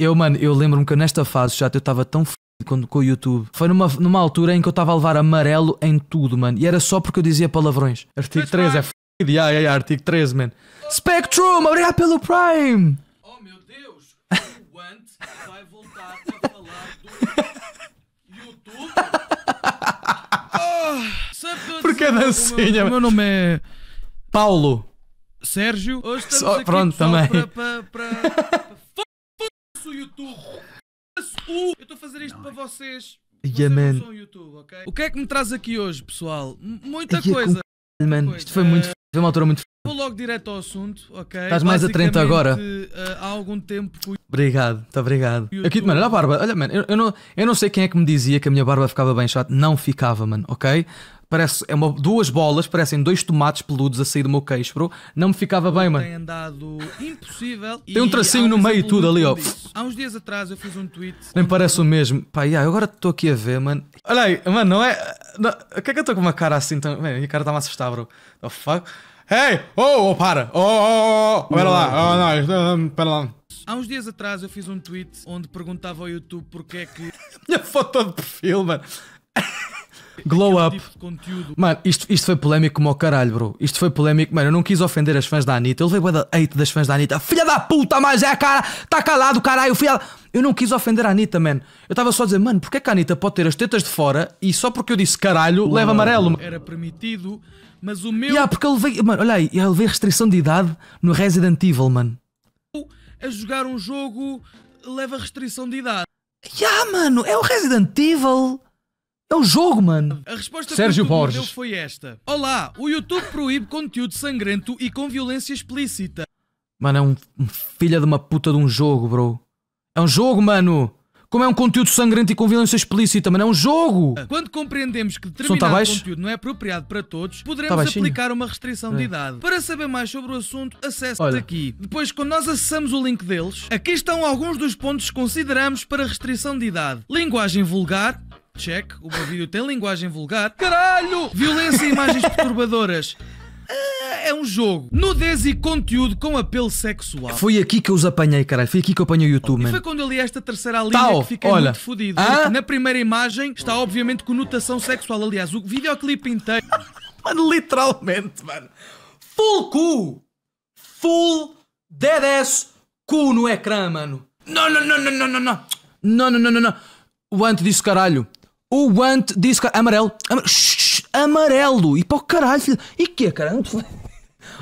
Eu, mano, eu lembro-me que nesta fase já eu estava tão f... quando com o YouTube. Foi numa, numa altura em que eu estava a levar amarelo em tudo, mano. E era só porque eu dizia palavrões. Artigo 3 é f. Yeah, yeah, yeah, artigo 13, mano. Spectrum, obrigado pelo Prime! Oh meu Deus! O Ant vai voltar a falar do YouTube? oh, Porque a dancinha? mano. meu, o meu nome é Paulo. Sérgio, hoje estamos Só, aqui pronto, também. para o YouTube. Uh, eu estou a fazer isto para é. vocês. Yeah, vocês man. YouTube, O que é que me traz aqui hoje, pessoal? M muita yeah, é coisa. Com... man. coisa. Isto foi muito. Uh... Foi uma altura muito. Vou logo direto ao assunto, ok? Estás mais atento agora? Uh, há algum tempo. Fui... Obrigado, muito tá, obrigado. YouTube... Aqui, mano, olha a barba, olha, mano, eu, eu, não, eu não sei quem é que me dizia que a minha barba ficava bem chata. Não ficava, mano, ok? Parece, é uma, duas bolas, parecem dois tomates peludos a sair do meu queixo, bro. Não me ficava bem, mano. Tem andado impossível. Tem um tracinho no meio e tudo ali, ó. Há uns dias atrás eu fiz um tweet. Nem parece o mesmo. Pá, yeah, agora estou aqui a ver, mano. Olha aí, mano, não é. Não, o que é que eu estou com uma cara assim tão. Man, minha cara está-me a assustar, bro. The fuck? Hey! Oh, oh, para! Oh, oh, oh! oh, oh Pera lá! Oh, não, hum, espera lá. Há uns dias atrás eu fiz um tweet onde perguntava ao YouTube porque é que. minha foto de perfil, mano. Glow Up. Tipo Mano, isto, isto foi polémico como ao caralho, bro. Isto foi polémico. Mano, eu não quis ofender as fãs da Anitta. Eu levei bué da hate das fãs da Anitta. Filha da puta, mas é a cara. Tá calado, caralho. Filha Eu não quis ofender a Anitta, man. Eu estava só a dizer, mano, porquê que a Anitta pode ter as tetas de fora e só porque eu disse caralho, Uou. leva amarelo? Era permitido, mas o meu. Yeah, porque eu levei. Mano, olha aí, eu levei restrição de idade no Resident Evil, mano. A jogar um jogo leva restrição de idade. Ya, yeah, mano, é o Resident Evil. É o jogo, mano. A resposta Sérgio que o Borges. deu foi esta. Olá, o YouTube proíbe conteúdo sangrento e com violência explícita. Mano, é um, filho de uma puta de um jogo, bro. É um jogo, mano. Como é um conteúdo sangrento e com violência explícita, mano, é um jogo! Quando compreendemos que tá determinado tá conteúdo não é apropriado para todos, poderemos tá aplicar uma restrição é. de idade. Para saber mais sobre o assunto, acesse Olha. aqui. Depois, quando nós acessamos o link deles, aqui estão alguns dos pontos que consideramos para restrição de idade. Linguagem vulgar, check, o meu vídeo tem linguagem vulgar. Caralho! Violência e imagens perturbadoras. Ah, é um jogo. Nudez e conteúdo com apelo sexual. Foi aqui que eu os apanhei, caralho. Foi aqui que eu apanhei o YouTube, mano. Foi quando eu li esta terceira linha Tal, que fiquei olha. muito fodido. Ah? Na primeira imagem está obviamente conotação sexual. Aliás, o videoclipe inteiro... mano, literalmente, mano. Full cu! Full dead ass cu no ecrã, mano. Não, não, não, não, não, não, não. Não, não, não, não, não. O antes disso, caralho. O guante disse que amarelo. Am amarelo. E para o caralho. E que caralho?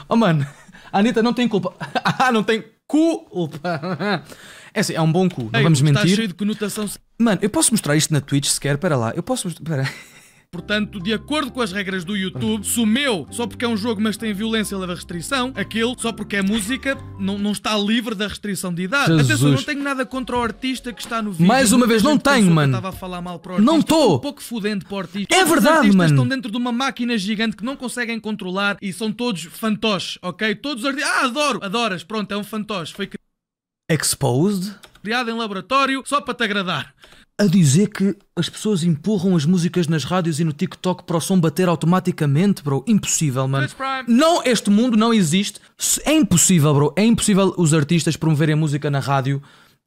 Oh mano, a Anitta não tem culpa. Ah, não tem culpa. É assim, é um bom cu, não Ei, vamos tá mentir. Está cheio de conotação. Mano, eu posso mostrar isto na Twitch sequer? Espera lá, eu posso mostrar. Portanto, de acordo com as regras do YouTube, se o meu, só porque é um jogo mas tem violência, leva restrição, aquele, só porque é música, não, não está livre da restrição de idade. Jesus. Atenção, não tenho nada contra o artista que está no vídeo. Mais uma vez, não tenho, mano. Estava a falar mal para o artista. Não estou. Um pouco fudendo para o artista. É verdade, mano. estão dentro de uma máquina gigante que não conseguem controlar e são todos fantoches, ok? Todos os artistas. Ah, adoro! Adoras, pronto, é um fantoche. Foi Exposed? Criado em laboratório só para te agradar a dizer que as pessoas empurram as músicas nas rádios e no TikTok para o som bater automaticamente, bro. Impossível, mano. Não, este mundo não existe. É impossível, bro. É impossível os artistas promoverem a música na rádio.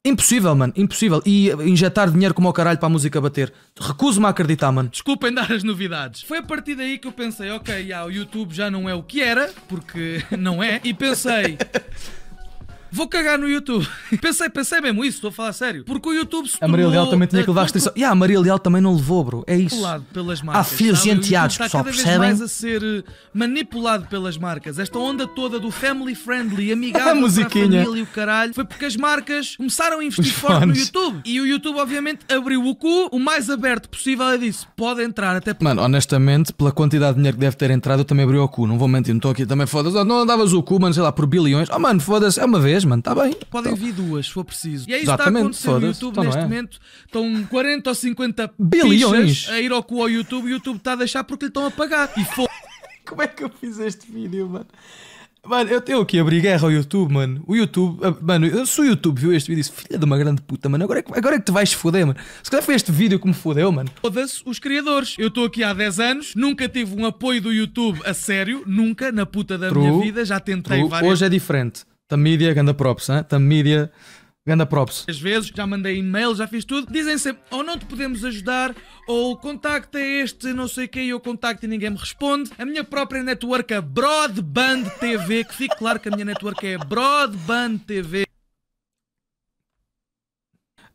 Impossível, mano, impossível. E eh, injetar dinheiro como ao caralho para a música bater. Recuso-me a acreditar, mano. Desculpem dar as novidades. Foi a partir daí que eu pensei, ok, já, o YouTube já não é o que era, porque não é, e pensei, Vou cagar no YouTube. pensei, pensei mesmo isso, estou a falar sério. Porque o YouTube A Maria Leal também tinha que levar a restrição. E a Maria Leal também não levou, bro. É isso. Manipulado pelas marcas. Há filhos enteados, pessoal, percebem? mais a ser eh, manipulado pelas marcas. Esta onda toda do family friendly, amigável a musiquinha. família e o caralho, foi porque as marcas começaram a investir forte no YouTube. E o YouTube, obviamente, abriu o cu o mais aberto possível e disse, pode entrar até... Mano, honestamente, pela quantidade de dinheiro que deve ter entrado, eu também abri o cu. Não vou mentir, não estou aqui também foda-se. Não andavas o cu, mano, sei lá, por bilhões. Oh, mano, foda-se, é uma vez três, mano, está bem. Podem então. vir duas, se for preciso. E é isso Exatamente, que está a acontecer no YouTube então neste é. momento. Estão 40 ou 50 bilhões a ir ao cu ao YouTube e o YouTube está a deixar porque lhe estão a pagar. E foi. Como é que eu fiz este vídeo, mano? Mano, eu tenho que abrir guerra ao YouTube, mano. O YouTube, ah, mano, eu, se o YouTube viu este vídeo e disse, filha de uma grande puta, mano, agora é, que, agora é que te vais foder, mano. Se calhar foi este vídeo que me fodeu, mano. Foda-se os criadores. Eu estou aqui há 10 anos, nunca tive um apoio do YouTube a sério, nunca, na puta da True. minha vida, já tentei True. várias. Hoje é diferente. Tamídia, ganda props, hein? Tamídia, ganda props. Às vezes, já mandei e-mail, já fiz tudo. Dizem sempre, ou não te podemos ajudar, ou contacta este não sei quem, eu contacto e ninguém me responde. A minha própria network é Broadband TV, que fique claro que a minha network é Broadband TV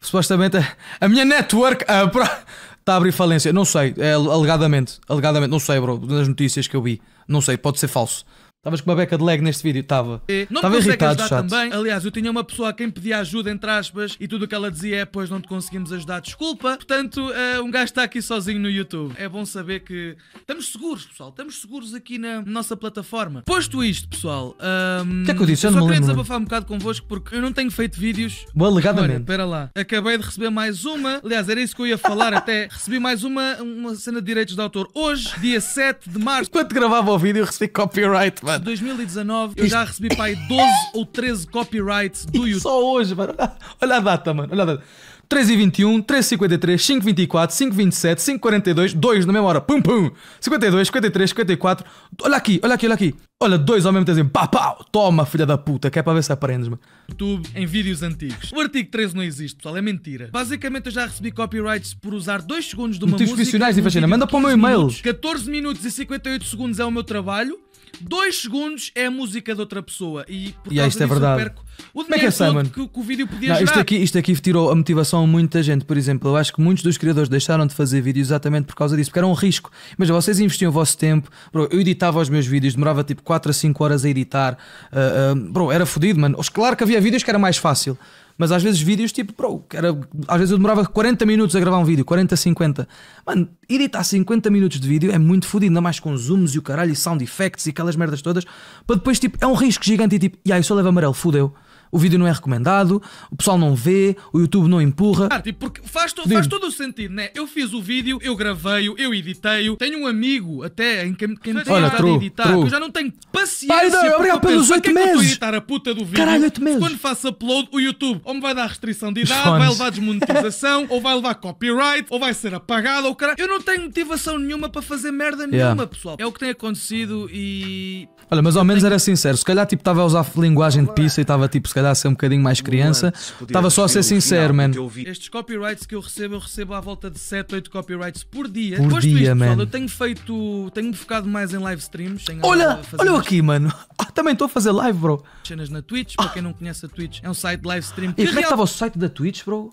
supostamente a minha network a pro... está a abrir falência. Não sei, é, alegadamente, alegadamente, não sei, bro, nas notícias que eu vi, não sei, pode ser falso. Estavas com uma beca de leg neste vídeo, estava. Estava irritado, chato. Também. Aliás, eu tinha uma pessoa a quem pedia ajuda, entre aspas, e tudo o que ela dizia é, pois não te conseguimos ajudar, desculpa. Portanto, uh, um gajo está aqui sozinho no YouTube. É bom saber que estamos seguros, pessoal. Estamos seguros aqui na nossa plataforma. Posto isto, pessoal... Ehm, o um, que é que eu disse? Eu só não queria desabafar um bocado convosco porque eu não tenho feito vídeos... boa alegadamente. espera lá. Acabei de receber mais uma. Aliás, era isso que eu ia falar até. Recebi mais uma, uma cena de direitos de autor. Hoje, dia 7 de março. Enquanto gravava o vídeo, recebi copyright, mano mano. de 2019, eu já recebi, pai, 12 ou 13 copyrights do YouTube. Só hoje, mano. Olha a data, mano. Olha a data. 3 e 21, 3 e 53, 5 e 24, 5 e 27, 5 e 42, 2 na mesma hora, pum pum, 52, 53, 54, olha aqui, olha aqui, olha aqui, olha, dois ao mesmo tempo, pá pau, toma filha da puta, que é para ver se aprendes, mano. YouTube em vídeos antigos. O artigo 13 não existe, pessoal, é mentira. Basicamente eu já recebi copyrights por usar 2 segundos de uma Motivos música. profissionais, imagina, manda para o meu e-mail. 14 minutos e 58 segundos é o meu trabalho dois segundos é a música de outra pessoa. E por yeah, é, causa isto é verdade. perco o dinheiro é que é, Que, que, o vídeo podia não, Isto aqui, isto aqui tirou a motivação a muita gente. Por exemplo, eu acho que muitos dos criadores deixaram de fazer vídeos exatamente por causa disso, porque era um risco. Mas vocês investiam o vosso tempo. Bro, eu editava os meus vídeos, demorava tipo 4 a 5 horas a editar. Uh, uh, bro, era fodido, mano. Claro que havia vídeos que era mais fácil. Mas às vezes vídeos tipo, bro, era, às vezes eu demorava 40 minutos a gravar um vídeo, 40, 50. Mano, editar 50 minutos de vídeo é muito fodido, ainda mais com zooms e o caralho, e sound effects e aquelas merdas todas, para depois tipo, é um risco gigante e tipo, e aí só leva amarelo, fudeu o vídeo não é recomendado, o pessoal não vê, o YouTube não empurra. Ah, tipo, porque faz, to faz todo o sentido, né? Eu fiz o vídeo, eu gravei-o, eu editei-o. Tenho um amigo até em que, me tem a editar, true. que eu já não tenho paciência. Pai, não, obrigado pelos oito é meses. É editar a puta do vídeo. Caralho, 8 meses. Quando faço upload, o YouTube ou me vai dar restrição de idade, vai levar desmonetização, ou vai levar copyright, ou vai ser apagado, ou caralho. Eu não tenho motivação nenhuma para fazer merda nenhuma, yeah. pessoal. É o que tem acontecido e. Olha, mas ao menos era sincero. Se calhar, tipo, estava a usar linguagem de pizza e estava tipo, se calhar calhar a ser um bocadinho mais criança. Estava só a ser sincero, man. Estes copyrights que eu recebo, eu recebo à volta de 7, 8 copyrights por dia. Por Depois dia, mano man. eu tenho feito, tenho-me focado mais em live streams. Olha, olha aqui, mano. Ah, também estou a fazer live, bro. Cenas na Twitch, para quem não conhece a Twitch, é um site de live stream. E como real... é que estava o site da Twitch, bro?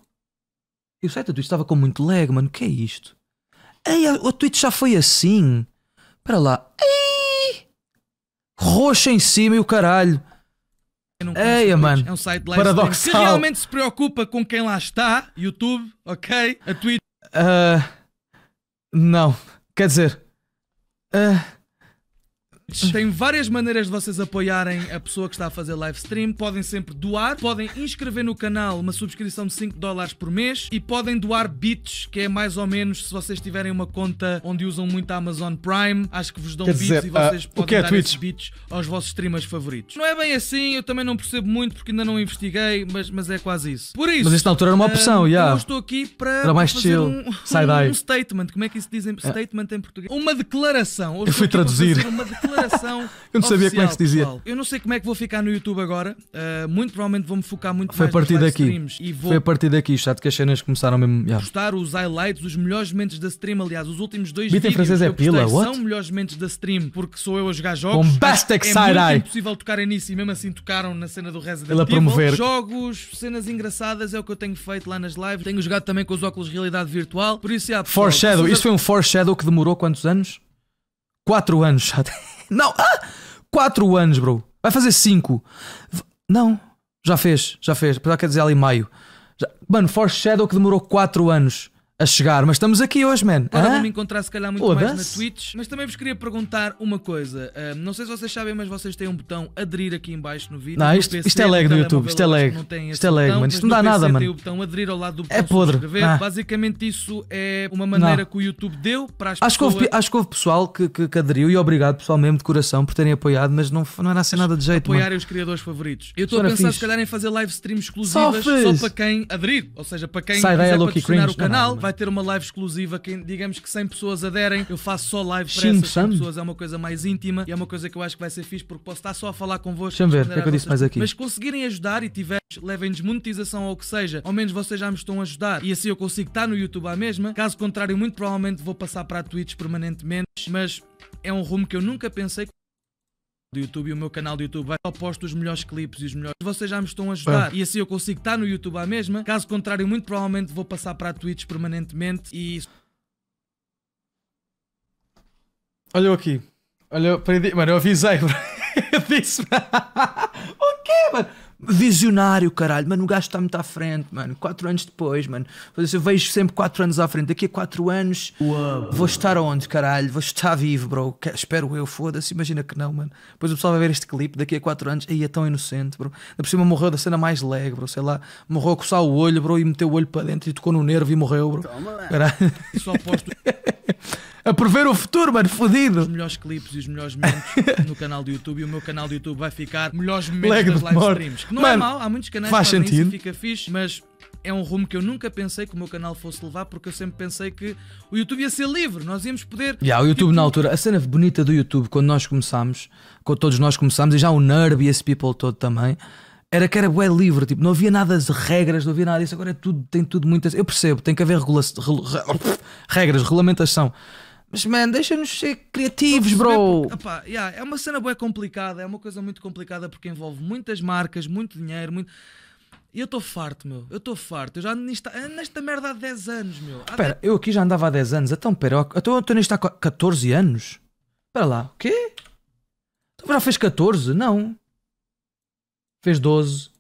E o site da Twitch estava com muito lag, mano. O que é isto? Ei, o Twitch já foi assim. para lá. Ei! Roxo em cima e o caralho não Eia, mano. É um site Paradoxal. que realmente se preocupa com quem lá está. YouTube, ok? A Twitch. Uh, não. Quer dizer. Uh, tem várias maneiras de vocês apoiarem a pessoa que está a fazer live stream. Podem sempre doar, podem inscrever no canal uma subscrição de 5 dólares por mês e podem doar bits, que é mais ou menos se vocês tiverem uma conta onde usam muito a Amazon Prime, acho que vos dão bits e vocês uh, podem é dar Twitch? esses bits aos vossos streamers favoritos. Não é bem assim, eu também não percebo muito porque ainda não investiguei, mas, mas é quase isso. Por isso. Mas esta altura era uma opção, uh, yeah. Eu estou aqui para, para mais fazer chill. um, um, um statement. Como é que isso dizem? É. Statement em português. Uma declaração. Eu, eu fui é traduzir. Uma declaração declaração. Eu não sabia como é que se dizia. Pessoal. Eu não sei como é que vou ficar no YouTube agora. Uh, muito provavelmente vou-me focar muito Foi mais a partir daqui. E vou Foi a partir daqui, chato que as cenas começaram mesmo. Yeah. Postar os highlights, os melhores momentos da stream. Aliás, os últimos dois Beat vídeos francês é pila, são melhores momentos da stream porque sou eu a jogar jogos. Bombastic é side eye. É impossível tocar nisso e mesmo assim tocaram na cena do Resident Ele promover. Jogos, cenas engraçadas é o que eu tenho feito lá nas lives. Tenho jogado também com os óculos de realidade virtual. Por isso, yeah, pessoal, foreshadow. Isso foi um foreshadow que demorou quantos anos? 4 anos chato. Não. Ah! Quatro anos, bro. Vai fazer cinco. Não. Já fez, já fez. Apesar quer é dizer ali maio. Já... Mano, Shadow que demorou 4 anos a chegar, mas estamos aqui hoje, man. Claro, ah? me encontrar se calhar muito oh, mais na Twitch. Mas também vos queria perguntar uma coisa. Uh, não sei se vocês sabem, mas vocês têm um botão aderir aqui embaixo no vídeo. Não, isto, PC, isto é lag no YouTube, isto é lag. Isto é lag, mano. Isto não dá PC nada, mano. o botão aderir ao lado do é botão é podre. Ah. Basicamente isso é uma maneira não. que o YouTube deu para as acho pessoas... Que houve, acho que houve pessoal que, que, que, aderiu e obrigado pessoal mesmo de coração por terem apoiado, mas não, não era assim nada de jeito, Apoiarem os criadores favoritos. Eu estou a pensar fixe. se calhar em fazer live stream exclusivas só, só, para quem aderir, ou seja, para quem Sai é quiser patrocinar o canal, é vai vai ter uma live exclusiva. que digamos que 100 pessoas aderem, eu faço só live para essas 100 pessoas. É uma coisa mais íntima e é uma coisa que eu acho que vai ser fixe porque posso estar só a falar convosco. Deixa-me ver, o que é que eu disse mais aqui? Mas conseguirem ajudar e tiveres levem desmonetização ou o que seja, ao menos vocês já me estão a ajudar e assim eu consigo estar no YouTube à mesma. Caso contrário, muito provavelmente vou passar para a Twitch permanentemente, mas é um rumo que eu nunca pensei que do YouTube e o meu canal do YouTube eu só posto os melhores clipes e os melhores. Vocês já me estão a ajudar é. e assim eu consigo estar no YouTube à mesma. Caso contrário, muito provavelmente vou passar para a Twitch permanentemente e. Olha eu aqui. Olha, aprendi. Mano, eu avisei. eu disse. o quê, mano? Visionário, caralho, mano, o gajo está muito à frente, mano. Quatro anos depois, mano. Eu vejo sempre quatro anos à frente. Daqui a quatro anos vou estar onde, caralho? Vou estar vivo, bro. espero eu, foda-se. Imagina que não, mano. Depois o pessoal vai ver este clipe daqui a quatro anos. Aí é tão inocente, bro. Da por cima morreu da cena mais leg, bro. Sei lá, morreu a coçar o olho, bro, e meteu o olho para dentro e tocou no nervo e morreu, bro. Toma, caralho. Só posto. a prever o futuro, mano, fodido. Os melhores clipes e os melhores momentos no canal do YouTube. E o meu canal do YouTube vai ficar melhores momentos das live streams. Que não é mano, é mal, há muitos canais faz que fazem sentido. fica fixe, mas é um rumo que eu nunca pensei que o meu canal fosse levar, porque eu sempre pensei que o YouTube ia ser livre, nós íamos poder. Já, yeah, o YouTube tipo... na altura, a cena bonita do YouTube, quando nós começámos, quando todos nós começámos, e já o nerd e esse people todo também, era que era bué livre, tipo, não havia nada de regras, não havia nada disso, agora é tudo, tem tudo muitas. Eu percebo, tem que haver regula... regras, regulamentação. Mas, man, deixa-nos ser criativos, bro. Porque, opa, yeah, é uma cena bem complicada, é uma coisa muito complicada porque envolve muitas marcas, muito dinheiro, muito. E eu estou farto, meu. Eu estou farto. Eu já ando nesta, nesta merda há 10 anos, meu. Espera, de... eu aqui já andava há 10 anos. Então, pera, eu estou nisto há 14 anos. Espera lá, o quê? Tu então, já fez 14? Não. Fez 12.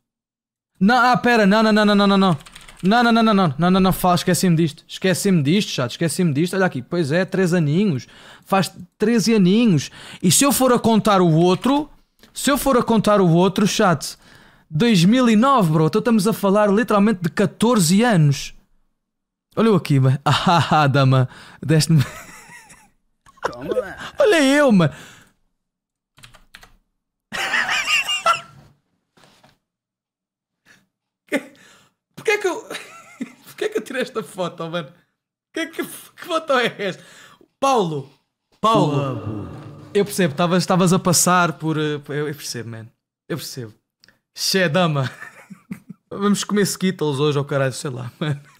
Não, ah, pera, não, não, não, não, não, não. Não, não, não, não, não, não, não, não, fala, esqueci-me disto. Esqueci-me disto, chato, esqueci-me disto. Olha aqui, pois é, três aninhos. Faz 13 aninhos. E se eu for a contar o outro, se eu for a contar o outro, chato, 2009, bro. Então estamos a falar literalmente de 14 anos. Olha eu aqui, mano. Ah, ah, ah dama, deste-me. Olha eu, mano. Porquê é que eu. Porquê é que eu tirei esta foto, mano? Que, que, que foto é esta? Paulo! Paulo! Eu percebo, estavas a passar eh, por. Eu, eu percebo, man. Eu percebo. Xé, dama! Vamos comer Skittles hoje, ao oh caralho, sei lá, mano.